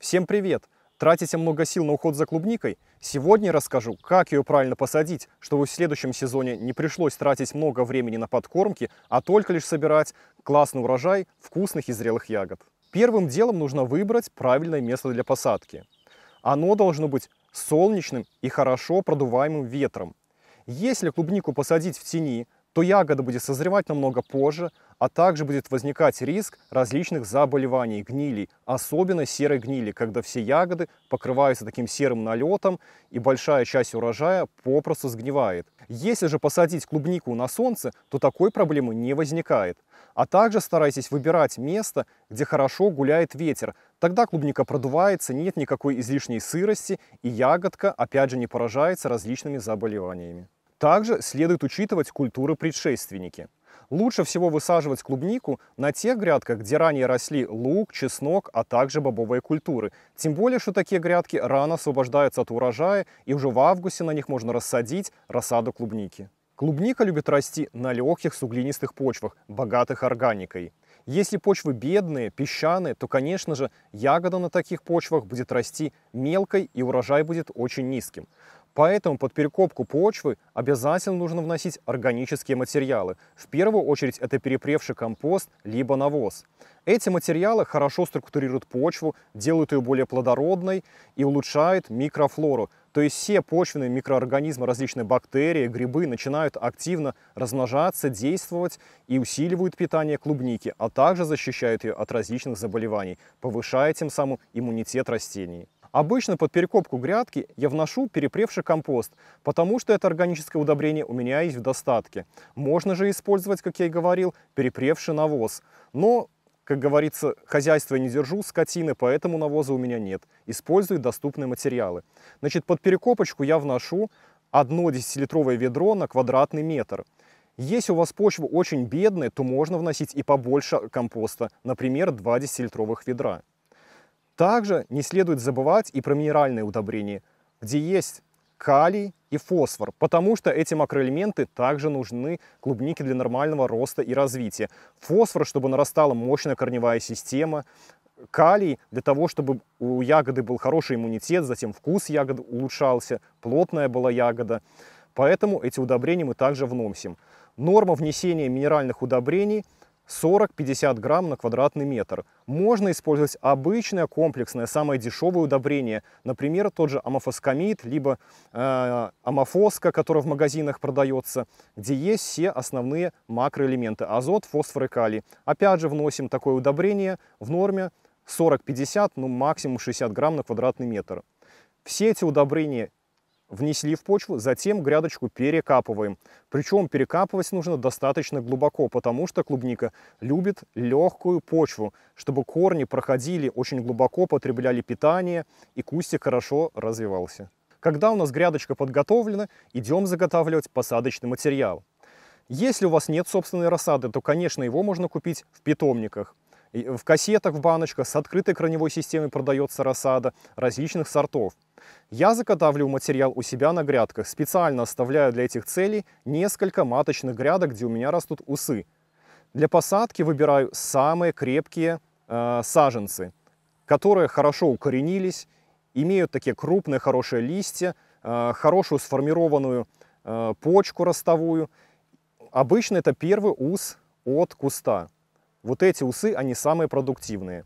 Всем привет! Тратите много сил на уход за клубникой? Сегодня расскажу, как ее правильно посадить, чтобы в следующем сезоне не пришлось тратить много времени на подкормки, а только лишь собирать классный урожай вкусных и зрелых ягод. Первым делом нужно выбрать правильное место для посадки. Оно должно быть солнечным и хорошо продуваемым ветром. Если клубнику посадить в тени, то ягода будет созревать намного позже, а также будет возникать риск различных заболеваний, гнилей, особенно серой гнили, когда все ягоды покрываются таким серым налетом и большая часть урожая попросту сгнивает. Если же посадить клубнику на солнце, то такой проблемы не возникает. А также старайтесь выбирать место, где хорошо гуляет ветер. Тогда клубника продувается, нет никакой излишней сырости, и ягодка опять же не поражается различными заболеваниями. Также следует учитывать культуры предшественники. Лучше всего высаживать клубнику на тех грядках, где ранее росли лук, чеснок, а также бобовые культуры. Тем более, что такие грядки рано освобождаются от урожая, и уже в августе на них можно рассадить рассаду клубники. Клубника любит расти на легких суглинистых почвах, богатых органикой. Если почвы бедные, песчаные, то, конечно же, ягода на таких почвах будет расти мелкой и урожай будет очень низким. Поэтому под перекопку почвы обязательно нужно вносить органические материалы. В первую очередь это перепревший компост, либо навоз. Эти материалы хорошо структурируют почву, делают ее более плодородной и улучшают микрофлору. То есть все почвенные микроорганизмы, различные бактерии, грибы начинают активно размножаться, действовать и усиливают питание клубники, а также защищают ее от различных заболеваний, повышая тем самым иммунитет растений. Обычно под перекопку грядки я вношу перепревший компост, потому что это органическое удобрение у меня есть в достатке. Можно же использовать, как я и говорил, перепревший навоз. Но как говорится, хозяйство я не держу, скотины, поэтому навоза у меня нет. Использую доступные материалы. Значит, под перекопочку я вношу одно 10-литровое ведро на квадратный метр. Если у вас почва очень бедная, то можно вносить и побольше компоста, например, 2 10-литровых ведра. Также не следует забывать и про минеральные удобрения, где есть калий и фосфор, потому что эти макроэлементы также нужны клубнике для нормального роста и развития. Фосфор, чтобы нарастала мощная корневая система, калий для того, чтобы у ягоды был хороший иммунитет, затем вкус ягод улучшался, плотная была ягода. Поэтому эти удобрения мы также вносим. Норма внесения минеральных удобрений 40-50 грамм на квадратный метр. Можно использовать обычное комплексное, самое дешевое удобрение, например, тот же амофоскамид, либо э, амофоска, которая в магазинах продается, где есть все основные макроэлементы – азот, фосфор и калий. Опять же, вносим такое удобрение в норме 40-50, ну максимум 60 грамм на квадратный метр. Все эти удобрения внесли в почву, затем грядочку перекапываем. Причем перекапывать нужно достаточно глубоко, потому что клубника любит легкую почву, чтобы корни проходили очень глубоко, потребляли питание и кустик хорошо развивался. Когда у нас грядочка подготовлена, идем заготавливать посадочный материал. Если у вас нет собственной рассады, то, конечно, его можно купить в питомниках. В кассетах, в баночках с открытой корневой системой продается рассада различных сортов. Я заготавливаю материал у себя на грядках, специально оставляю для этих целей несколько маточных грядок, где у меня растут усы. Для посадки выбираю самые крепкие э, саженцы, которые хорошо укоренились, имеют такие крупные хорошие листья, э, хорошую сформированную э, почку ростовую. Обычно это первый ус от куста. Вот эти усы, они самые продуктивные.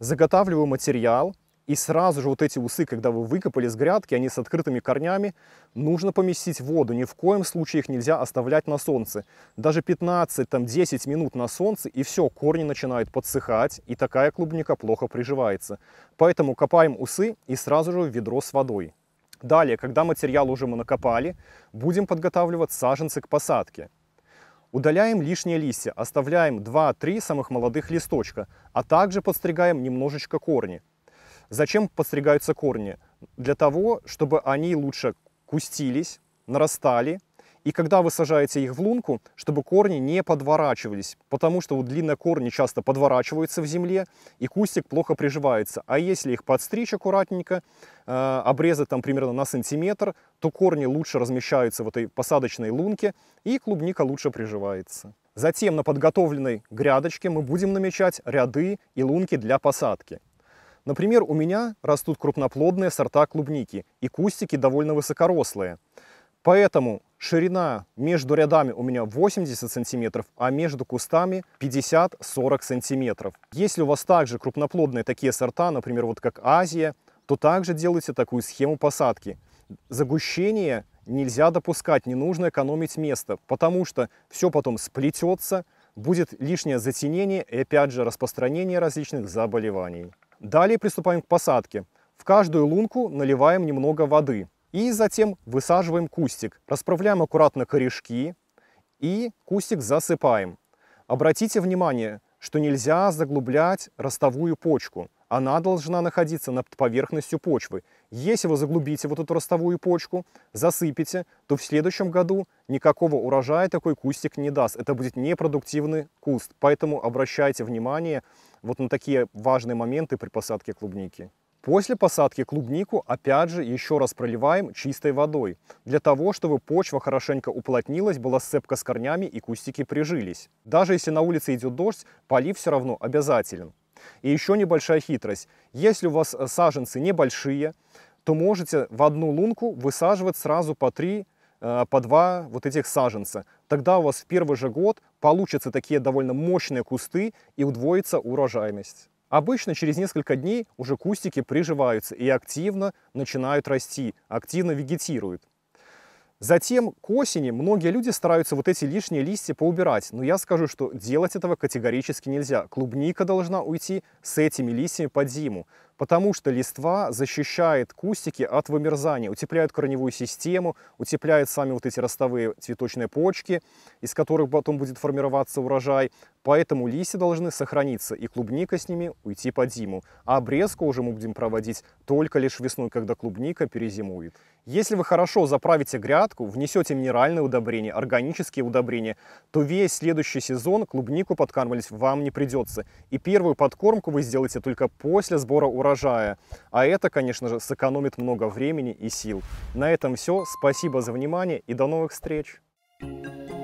Заготавливаю материал, и сразу же вот эти усы, когда вы выкопали с грядки, они с открытыми корнями, нужно поместить в воду. Ни в коем случае их нельзя оставлять на солнце. Даже 15-10 минут на солнце, и все, корни начинают подсыхать, и такая клубника плохо приживается. Поэтому копаем усы и сразу же в ведро с водой. Далее, когда материал уже мы накопали, будем подготавливать саженцы к посадке. Удаляем лишние листья, оставляем 2-3 самых молодых листочка, а также подстригаем немножечко корни. Зачем подстригаются корни? Для того, чтобы они лучше кустились, нарастали, и когда вы сажаете их в лунку, чтобы корни не подворачивались, потому что вот длинные корни часто подворачиваются в земле, и кустик плохо приживается. А если их подстричь аккуратненько, э, обрезать там примерно на сантиметр, то корни лучше размещаются в этой посадочной лунке, и клубника лучше приживается. Затем на подготовленной грядочке мы будем намечать ряды и лунки для посадки. Например, у меня растут крупноплодные сорта клубники, и кустики довольно высокорослые. Поэтому ширина между рядами у меня 80 сантиметров, а между кустами 50-40 сантиметров. Если у вас также крупноплодные такие сорта, например, вот как Азия, то также делайте такую схему посадки. Загущение нельзя допускать, не нужно экономить место, потому что все потом сплетется, будет лишнее затенение и опять же распространение различных заболеваний. Далее приступаем к посадке. В каждую лунку наливаем немного воды. И затем высаживаем кустик. Расправляем аккуратно корешки и кустик засыпаем. Обратите внимание, что нельзя заглублять ростовую почку. Она должна находиться над поверхностью почвы. Если вы заглубите вот эту ростовую почку, засыпите, то в следующем году никакого урожая такой кустик не даст. Это будет непродуктивный куст, поэтому обращайте внимание вот на такие важные моменты при посадке клубники. После посадки клубнику опять же еще раз проливаем чистой водой, для того, чтобы почва хорошенько уплотнилась, была сцепка с корнями и кустики прижились. Даже если на улице идет дождь, полив все равно обязателен. И еще небольшая хитрость. Если у вас э, саженцы небольшие, то можете в одну лунку высаживать сразу по три э, по два вот этих саженца. Тогда у вас в первый же год получатся такие довольно мощные кусты и удвоится урожайность. Обычно через несколько дней уже кустики приживаются и активно начинают расти, активно вегетируют. Затем к осени многие люди стараются вот эти лишние листья поубирать, но я скажу, что делать этого категорически нельзя. Клубника должна уйти с этими листьями под зиму потому что листва защищает кустики от вымерзания, утепляет корневую систему, утепляет сами вот эти ростовые цветочные почки, из которых потом будет формироваться урожай. Поэтому листья должны сохраниться, и клубника с ними уйти под зиму. А обрезку уже мы будем проводить только лишь весной, когда клубника перезимует. Если вы хорошо заправите грядку, внесете минеральные удобрения, органические удобрения, то весь следующий сезон клубнику подкармливать вам не придется. И первую подкормку вы сделаете только после сбора урожая урожая. А это, конечно же, сэкономит много времени и сил. На этом все. Спасибо за внимание и до новых встреч! Thank you.